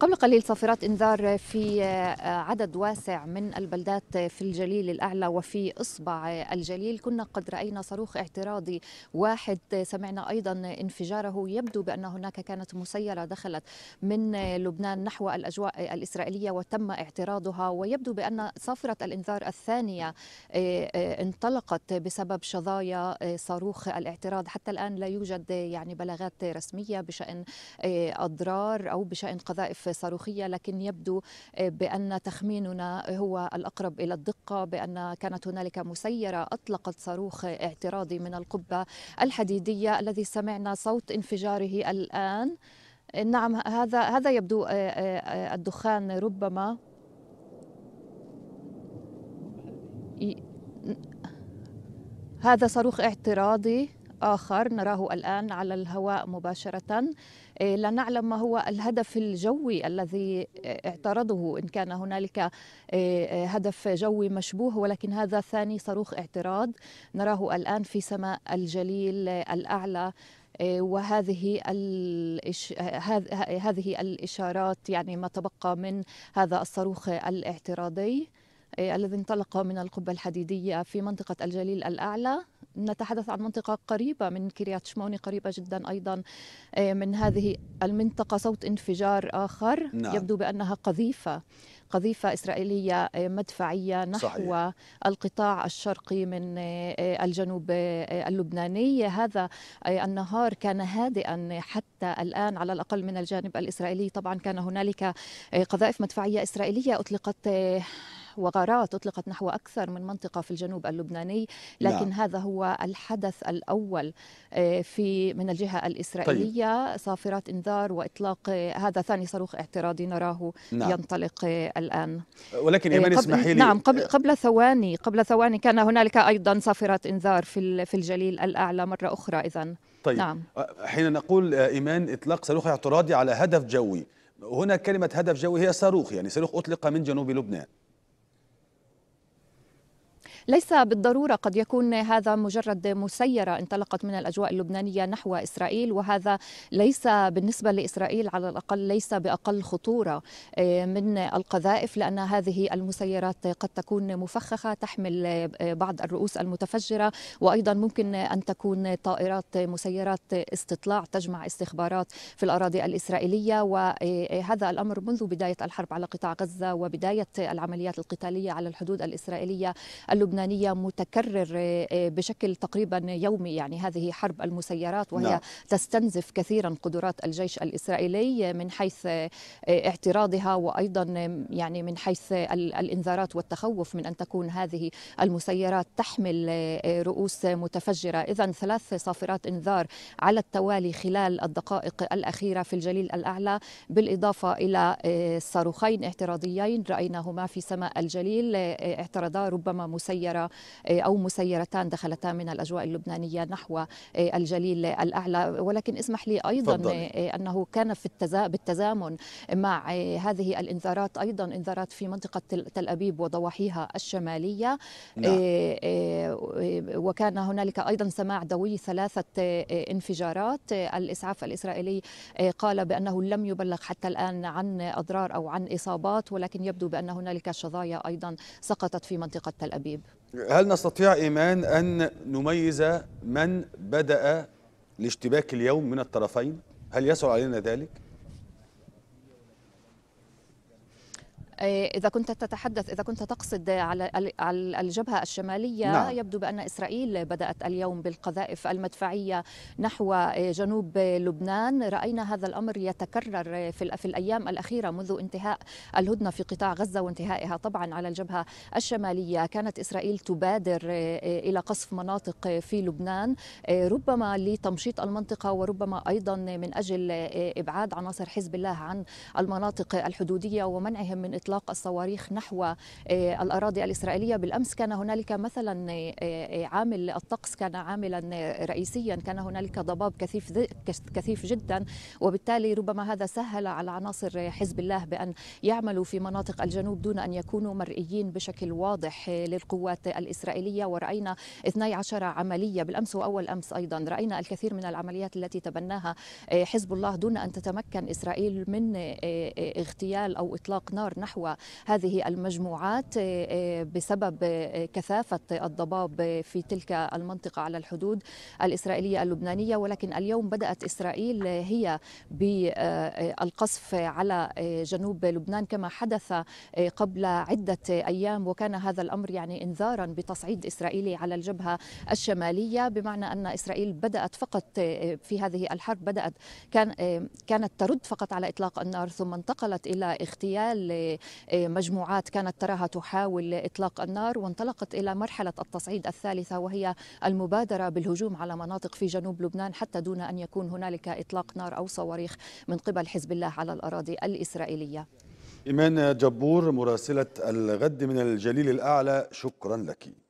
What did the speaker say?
قبل قليل صافرات انذار في آه، عدد واسع من البلدات في الجليل الاعلى وفي اصبع الجليل كنا قد راينا صاروخ اعتراضي واحد سمعنا ايضا انفجاره يبدو بان هناك كانت مسيره دخلت من لبنان نحو الاجواء الاسرائيليه وتم اعتراضها ويبدو بان صافره الانذار الثانيه آه، آه، انطلقت بسبب شظايا صاروخ الاعتراض حتى الان لا يوجد يعني بلاغات رسميه بشان اضرار او بشان قذائف صاروخية لكن يبدو آه، بأن تخميننا هو الأقرب إلى الدقة بأن كانت هنالك مسيرة أطلقت صاروخ اعتراضي من القبة الحديدية الذي سمعنا صوت انفجاره الآن نعم هذا هذا يبدو آه، آه، الدخان ربما هذا صاروخ اعتراضي آخر نراه الآن على الهواء مباشرة إيه، لا نعلم ما هو الهدف الجوي الذي إيه، اعترضه إن كان هنالك إيه، هدف جوي مشبوه ولكن هذا ثاني صاروخ اعتراض نراه الآن في سماء الجليل الأعلى وهذه هذه الاشارات يعني ما تبقى من هذا الصاروخ الاعتراضي الذي انطلق من القبه الحديديه في منطقه الجليل الاعلى نتحدث عن منطقة قريبة من كريات شموني قريبة جدا أيضا آه، من هذه المنطقة صوت انفجار آخر نعم. يبدو بأنها قذيفة قذيفة إسرائيلية آه، مدفعية نحو صحيح. القطاع الشرقي من آه، الجنوب اللبناني هذا النهار كان هادئا حتى الآن على الأقل من الجانب الإسرائيلي طبعا كان هنالك قذائف مدفعية إسرائيلية أطلقت وغارات أطلقت نحو أكثر من منطقة في الجنوب اللبناني نعم. لكن لا. هذا هو الحدث الأول آه، في من الجهة طيب. الإسرائيلية طيب. صافرات إنذار وإطلاق آه، هذا ثاني صاروخ اعتراضي نراه نعم. ينطلق آه، الآن ولكن إيمان اسمحي لي نعم قبل قبل ثواني قبل ثواني كان هنالك أيضا صافرات إنذار في في الجليل الأعلى مرة أخرى إذا طيب نعم. حين نقول إيمان إطلاق صاروخ اعتراضي على هدف جوي هنا كلمة هدف جوي هي صاروخ يعني صاروخ أطلق من جنوب لبنان ليس بالضروره قد يكون هذا مجرد مسيره انطلقت من الاجواء اللبنانيه نحو اسرائيل وهذا ليس بالنسبه لاسرائيل على الاقل ليس باقل خطوره آه، من القذائف لان هذه المسيرات قد تكون مفخخه تحمل آه، بعض الرؤوس المتفجره وايضا ممكن ان تكون طائرات مسيرات استطلاع تجمع استخبارات في الاراضي الاسرائيليه وهذا آه، الامر منذ بدايه الحرب على قطاع غزه وبدايه العمليات القتاليه على الحدود الاسرائيليه اللبنانيه اللبنانية متكرر آه، آه، بشكل تقريبا يومي يعني هذه حرب المسيرات وهي نعم. تستنزف كثيرا قدرات الجيش الإسرائيلي آه، من حيث اعتراضها وأيضا يعني من حيث الإنذارات والتخوف من أن تكون هذه المسيرات تحمل رؤوس متفجرة إذا ثلاث صافرات إنذار على التوالي خلال الدقائق الأخيرة في الجليل الأعلى بالإضافة إلى صاروخين اعتراضيين رأيناهما في سماء الجليل اعترضا ربما مسيرة مسيرة آه، أو مسيرتان دخلتا من الأجواء اللبنانية نحو آه، الجليل الأعلى ولكن اسمح لي أيضا فضل. آه، أنه كان في التزا... بالتزامن مع هذه الإنذارات أيضا إنذارات في منطقة تل أبيب وضواحيها الشمالية نعم. وكان هنالك أيضا سماع دوي ثلاثة انفجارات الإسعاف الإسرائيلي قال بأنه لم يبلغ حتى الآن عن أضرار أو عن إصابات ولكن يبدو بأن هنالك شظايا أيضا سقطت في منطقة تل أبيب هل نستطيع إيمان أن نميز من بدأ الاشتباك اليوم من الطرفين؟ هل يسهل علينا ذلك؟ إيه، إذا كنت تتحدث إذا كنت تقصد على الجبهة الشمالية نعم. يبدو بأن إسرائيل بدأت اليوم بالقذائف المدفعية نحو إيه، جنوب لبنان رأينا هذا الأمر يتكرر في الأيام الأخيرة منذ انتهاء الهدنة في قطاع غزة وانتهائها طبعا على الجبهة الشمالية كانت إسرائيل تبادر إيه، إلى قصف مناطق في لبنان ربما لتمشيط المنطقة وربما أيضا من أجل إبعاد عناصر حزب الله عن المناطق الحدودية ومنعهم من إطلاق اطلاق الصواريخ نحو آه، الاراضي الاسرائيليه بالامس كان هنالك مثلا آه، آه، عامل الطقس كان عاملا رئيسيا كان هنالك ضباب كثيف كثيف جدا وبالتالي ربما هذا سهل على عناصر حزب الله بان يعملوا في مناطق الجنوب دون ان يكونوا مرئيين بشكل واضح للقوات الاسرائيليه وراينا 12 عمليه بالامس واول امس ايضا راينا الكثير من العمليات التي تبناها حزب الله دون ان تتمكن اسرائيل من اغتيال او اطلاق نار نحو نحو هذه المجموعات آه، آه، بسبب آه، كثافة الضباب في تلك المنطقة على الحدود الإسرائيلية اللبنانية ولكن اليوم بدأت إسرائيل هي بالقصف على جنوب لبنان كما حدث قبل عدة أيام وكان هذا الأمر يعني إنذارا بتصعيد إسرائيلي على الجبهة الشمالية بمعنى أن إسرائيل بدأت فقط في هذه الحرب بدأت كان كانت ترد فقط على إطلاق النار ثم انتقلت إلى اغتيال مجموعات كانت تراها تحاول إطلاق النار وانطلقت إلى مرحلة التصعيد الثالثة وهي المبادرة بالهجوم على مناطق في جنوب لبنان حتى دون أن يكون هنالك إطلاق نار أو صواريخ من قبل حزب الله على الأراضي الإسرائيلية إيمان جبور مراسلة الغد من الجليل الأعلى شكرا لك